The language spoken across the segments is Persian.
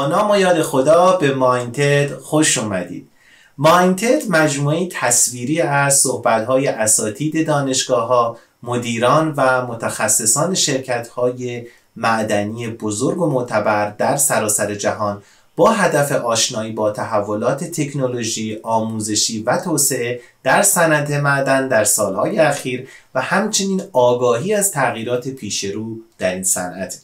با نام و یاد خدا به ماینتد خوش اومدید ماینتد مجموعه تصویری از صحبتهای اساتید دانشگاه ها مدیران و متخصصان شرکت های معدنی بزرگ و معتبر در سراسر جهان با هدف آشنایی با تحولات تکنولوژی، آموزشی و توسعه در صنعت معدن در سالهای اخیر و همچنین آگاهی از تغییرات پیشرو در این صنعت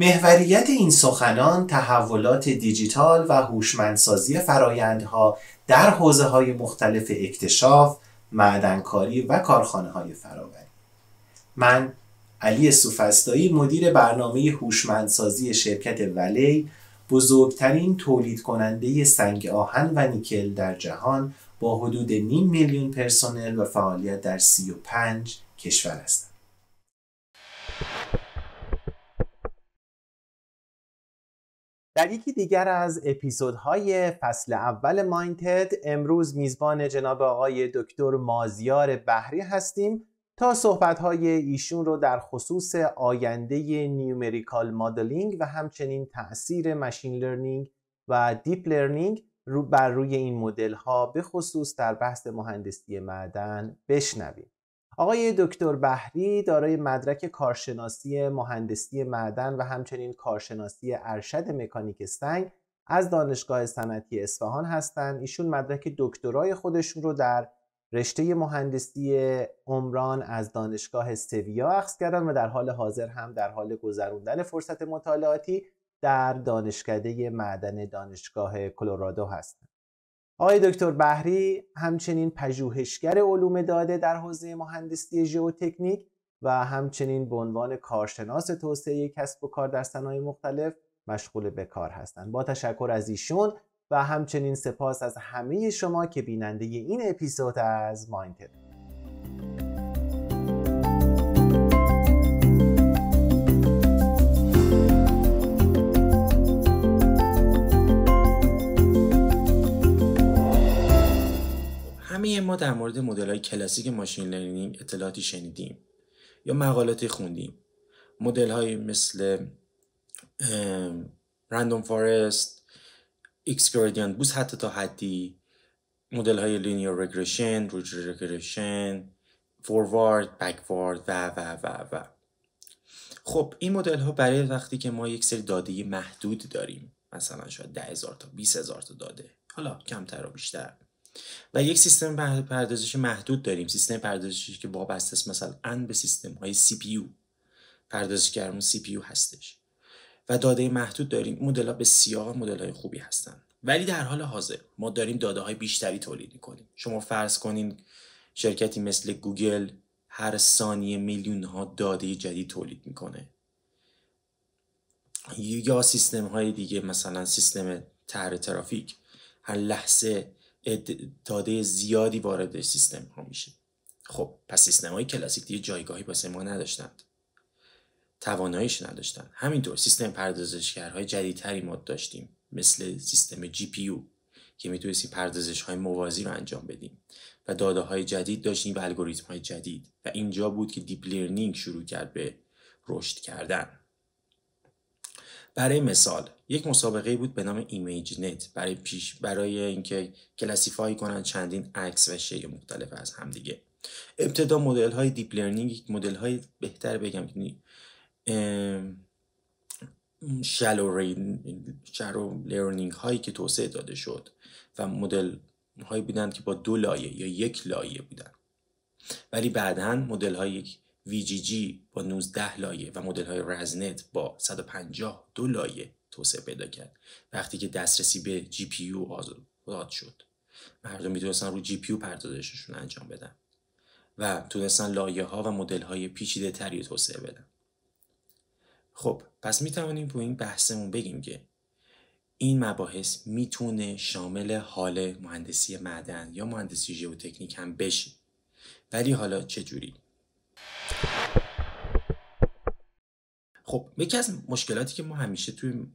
محوریت این سخنان تحولات دیجیتال و هوشمندسازی فرایندها در حوزه های مختلف اکتشاف، معدنکاری و کارخانه های فراوری من علی سوفستایی مدیر برنامه هوشمندسازی شرکت ولی بزرگترین تولید کننده سنگ آهن و نیکل در جهان با حدود نیم میلیون پرسنل و فعالیت در 35 کشور است. در یکی دیگر از اپیزودهای فصل اول مایندهد امروز میزبان جناب آقای دکتر مازیار بحری هستیم تا صحبتهای ایشون رو در خصوص آینده نیومریکال مادلینگ و همچنین تاثیر ماشین لرنینگ و دیپ لرنینگ بر روی این مدل ها به خصوص در بحث مهندسی معدن بشنویم. آقای دکتر بهری دارای مدرک کارشناسی مهندسی معدن و همچنین کارشناسی ارشد مکانیک سنگ از دانشگاه صنعتی اصفهان هستند ایشون مدرک دکترای خودشون رو در رشته مهندسی عمران از دانشگاه سویا اخذ کردن و در حال حاضر هم در حال گذروندن فرصت مطالعاتی در دانشکده معدن دانشگاه کلرادو هستند آقای دکتر بهری همچنین پژوهشگر علوم داده در حوزه مهندسی ژئوتکنیک و همچنین به عنوان کارشناس توسعه کسب و کار در صنایع مختلف مشغول به کار هستند. با تشکر از ایشون و همچنین سپاس از همه شما که بیننده این اپیزود از ماینتر در مورد مدل های کلاسیک ماشین لرنینگ اطلاعاتی شنیدیم یا مقالاتی خوندیم مدل های مثل رندوم فارست ایکس گردیان بوز حتی تا حدی مدل های لینیر رگرشن روج رگرشن فوروارد بکوارد و و و و خب این مدل ها برای وقتی که ما یک سری داده محدود داریم مثلا شاید ده هزار تا بیس هزار تا داده حالا کمتر و بیشتر و یک سیستم پردازش محدود داریم سیستم پردازشی که وابسته است مثلا به سیستم های سی پی یو سی هستش و داده محدود داریم مدل بسیار مدل های خوبی هستند ولی در حال حاضر ما داریم داده های بیشتری تولید میکنیم شما فرض کنین شرکتی مثل گوگل هر ثانیه میلیون ها داده جدید تولید میکنه یا سیستم های دیگه مثلا سیستم طرح ترافیک هر لحظه داده زیادی وارد سیستم ها میشه خب پس سیستم های کلاسیک دیگه جایگاهی واسه ما نداشتند تواناییش نداشتند همینطور سیستم پردازشگرهای جدیدتری ما داشتیم مثل سیستم جی پی او که میتونستیم پردازش های موازی رو انجام بدیم و داده های جدید داشتیم و الگوریتم های جدید و اینجا بود که دیپ لرنینگ شروع کرد به رشد کردن برای مثال یک مسابقه بود به نام ایمیج نت برای پیش برای اینکه کلاسیفای کنند چندین عکس و شی مختلف از همدیگه ابتدا مدل های دیپ لرنینگ مدل های بهتر بگم شلو شلو لرنینگ هایی که توسعه داده شد و مدل هایی بودند که با دو لایه یا یک لایه بودن ولی بعدا مدل های VGG با 19 لایه و مدل های رزنت با 152 لایه توسعه پیدا کرد وقتی که دسترسی به جی پی آزاد شد مردم میتونستن رو جی پی پردازششون انجام بدن و تونستن لایه ها و مدل های پیچیده تری توسعه بدن خب پس می توانیم این بحثمون بگیم که این مباحث میتونه شامل حال مهندسی معدن یا مهندسی ژئوتکنیک هم بشه ولی حالا چجوری خب یکی از مشکلاتی که ما همیشه توی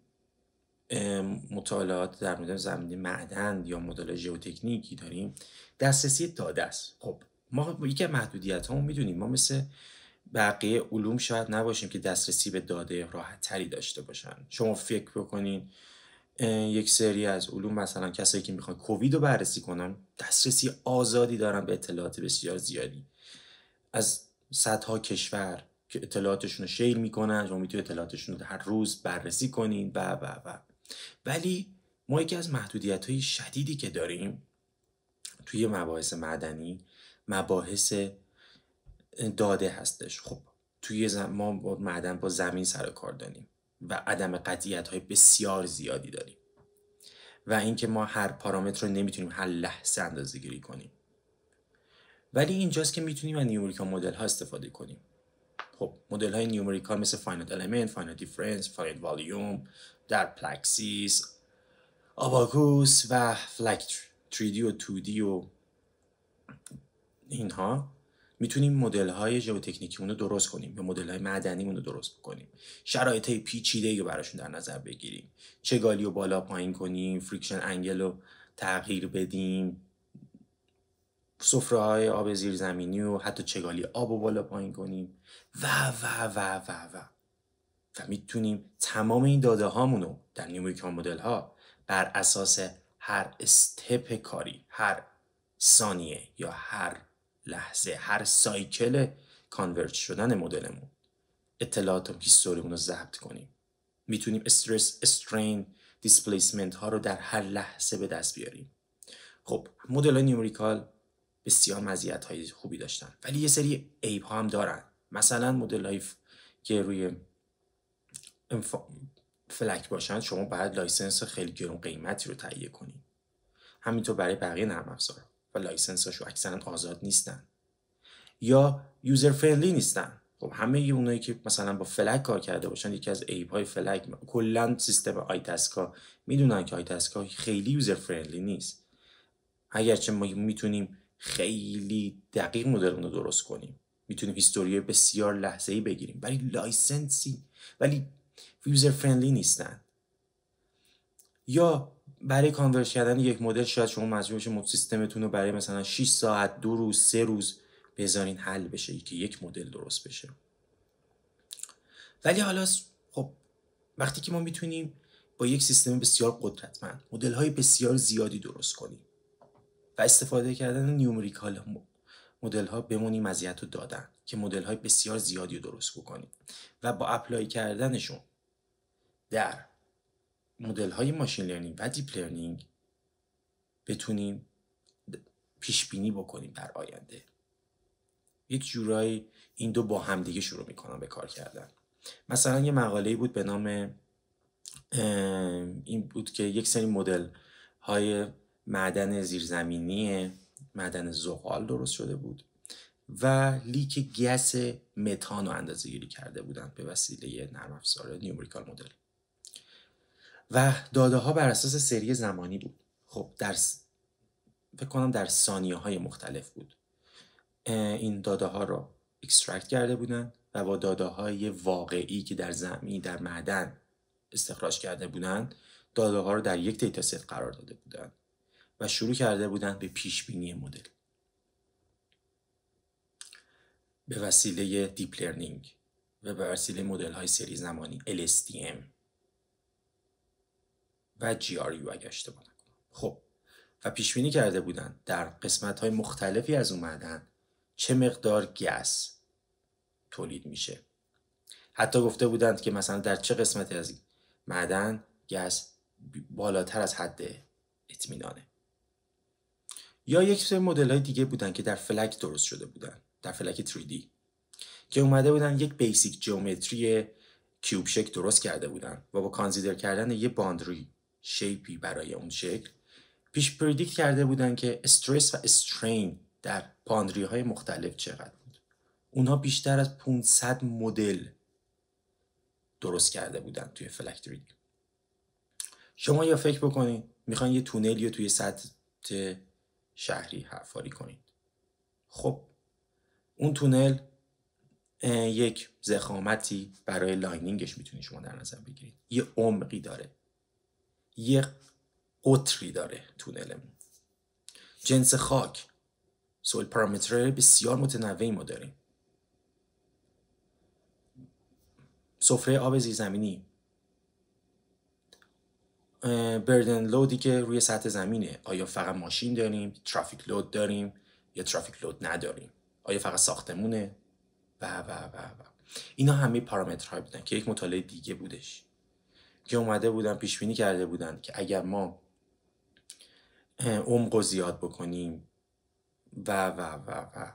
مطالعات در مورد زمین معدن یا مدل ژئوتکنیکی داریم دسترسی داده است خب ما یکی محدودیت ها میدونیم ما مثل بقیه علوم شاید نباشیم که دسترسی به داده راحت تری داشته باشن شما فکر بکنین یک سری از علوم مثلا کسایی که میخوان کووید رو بررسی کنن دسترسی آزادی دارن به اطلاعات بسیار زیادی از صدها کشور که اطلاعاتشون رو شیر میکنن شما میتونید اطلاعاتشون رو هر روز بررسی کنین و و و ولی ما یکی از محدودیت های شدیدی که داریم توی مباحث معدنی مباحث داده هستش خب توی ما با معدن با زمین سر کار داریم و عدم قطعیت های بسیار زیادی داریم و اینکه ما هر پارامتر رو نمیتونیم هر لحظه اندازه گیری کنیم ولی اینجاست که میتونیم از نیوریکا مدل ها استفاده کنیم خب مدل های نیومریکال مثل فاینال المنت، فاینت دیفرنس، فاینال والیوم، در پلاکسیس، آباکوس و فلک 3D و 2D و اینها میتونیم مدل های تکنیکیمون رو درست کنیم یا مدل های معدنی رو درست بکنیم شرایط های پیچیده رو براشون در نظر بگیریم گالی و بالا پایین کنیم فریکشن انگل رو تغییر بدیم سفره های آب زیرزمینی و حتی چگالی آب و بالا پایین کنیم و و و و و و میتونیم تمام این داده هامونو در نیومریکال مدل ها بر اساس هر استپ کاری هر ثانیه یا هر لحظه هر سایکل کانورت شدن مدلمون اطلاعات و هیستوریمون رو ضبط کنیم میتونیم استرس استرین دیسپلیسمنت ها رو در هر لحظه به دست بیاریم خب مدل نیومریکال بسیار مزیت های خوبی داشتن ولی یه سری عیب ها هم دارن مثلا مدل لایف که روی فلک باشن شما باید لایسنس خیلی گرون قیمتی رو تهیه کنید همینطور برای بقیه نرم افزار و لایسنس هاشو اکثرا آزاد نیستن یا یوزر فرندلی نیستن خب همه اونایی که مثلا با فلک کار کرده باشن یکی از عیب های فلک کلا سیستم آی میدونن که آی خیلی یوزر فرندلی نیست اگرچه ما میتونیم خیلی دقیق مدل رو درست کنیم میتونیم هیستوری بسیار لحظه‌ای بگیریم ولی لایسنسی ولی یوزر فرندلی نیستن یا برای کانورت کردن یک مدل شاید شما مجبور بشید سیستمتون رو برای مثلا 6 ساعت دو روز سه روز بذارین حل بشه که یک مدل درست بشه ولی حالا خب وقتی که ما میتونیم با یک سیستم بسیار قدرتمند مدل های بسیار زیادی درست کنیم و استفاده کردن نیومریکال مدل ها بمونی مزیت رو دادن که مدل های بسیار زیادی رو درست بکنیم و با اپلای کردنشون در مدل های ماشین لرنینگ و دیپ لرنینگ بتونیم پیش بینی بکنیم در آینده یک جورایی این دو با همدیگه شروع میکنن به کار کردن مثلا یه مقاله بود به نام این بود که یک سری مدل های معدن زیرزمینی معدن زغال درست شده بود و لیک گس متان رو اندازه گیری کرده بودند به وسیله نرم افزار نیومریکال مدل و داده ها بر اساس سری زمانی بود خب در فکر کنم در ثانیه های مختلف بود این داده ها رو اکسترکت کرده بودند و با داده های واقعی که در زمین در معدن استخراج کرده بودند داده ها رو در یک دیتا ست قرار داده بودند و شروع کرده بودند به پیش بینی مدل به وسیله دیپ لرنینگ و به وسیله مدل های سری زمانی LSTM و GRU اگه اشتباه خب و پیش بینی کرده بودند در قسمت های مختلفی از اومدن چه مقدار گس تولید میشه حتی گفته بودند که مثلا در چه قسمتی از معدن گس بالاتر از حد اطمینانه یا یک سری مدل های دیگه بودن که در فلک درست شده بودن در فلک 3D که اومده بودن یک بیسیک جیومتری کیوب شکل درست کرده بودن و با کانزیدر کردن یه باندری شیپی برای اون شکل پیش پردیکت کرده بودن که استرس و استرین در باندری های مختلف چقدر بود اونها بیشتر از 500 مدل درست کرده بودن توی فلک 3D شما یا فکر بکنید میخوان یه تونلی رو توی سطح شهری حفاری کنید خب اون تونل یک زخامتی برای لاینینگش میتونید شما در نظر بگیرید یه عمقی داره یه قطری داره تونلمون جنس خاک سویل پارامتره بسیار متنوعی ما داریم سفره آب زیرزمینی بردن لودی که روی سطح زمینه آیا فقط ماشین داریم ترافیک لود داریم یا ترافیک لود نداریم آیا فقط ساختمونه و و و و اینا همه پارامترهای بودن که یک مطالعه دیگه بودش که اومده بودن پیش بینی کرده بودن که اگر ما عمق زیاد بکنیم و و و و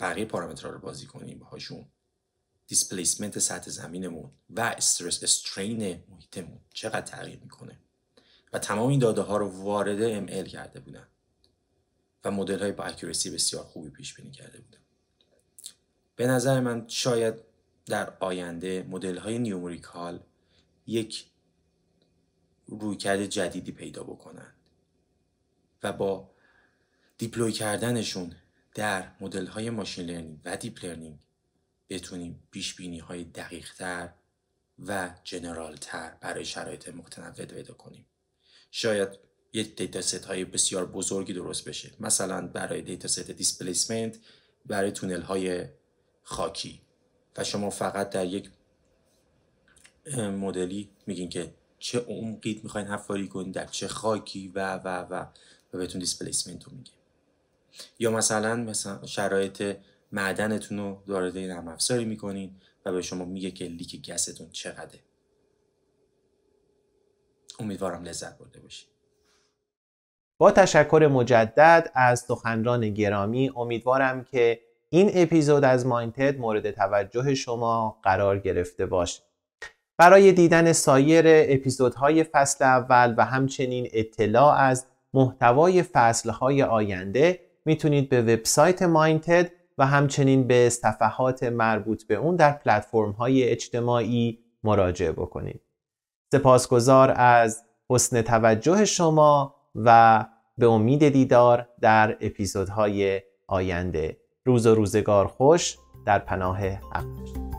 بقیه پارامترها رو بازی کنیم باهاشون دیسپلیسمنت سطح زمینمون و استرس استرین محیطمون چقدر تغییر میکنه و تمام این داده ها رو وارد ML کرده بودن و مدل های با بسیار خوبی پیش بینی کرده بودن به نظر من شاید در آینده مدل های نیومریکال یک رویکرد جدیدی پیدا بکنند و با دیپلوی کردنشون در مدل های ماشین لرنینگ و دیپ لرنینگ بتونیم پیش بینی های دقیق تر و جنرال تر برای شرایط متنوع پیدا کنیم شاید یک دیتا های بسیار بزرگی درست بشه مثلا برای دیتا ست دیسپلیسمنت برای تونل های خاکی و شما فقط در یک مدلی میگین که چه عمقی میخواین حفاری کنید در چه خاکی و و و و بهتون دیسپلیسمنت رو میگه یا مثلا مثلا شرایط معدنتون رو وارد نرم افزاری میکنین و به شما میگه که لیک گستون چقدره امیدوارم لذت برده باشید با تشکر مجدد از سخنران گرامی امیدوارم که این اپیزود از مایندت مورد توجه شما قرار گرفته باشه برای دیدن سایر اپیزودهای فصل اول و همچنین اطلاع از محتوای فصلهای آینده میتونید به وبسایت ماینتد و همچنین به صفحات مربوط به اون در پلتفرم‌های اجتماعی مراجعه بکنید. سپاسگزار از حسن توجه شما و به امید دیدار در اپیزودهای آینده روز و روزگار خوش در پناه حق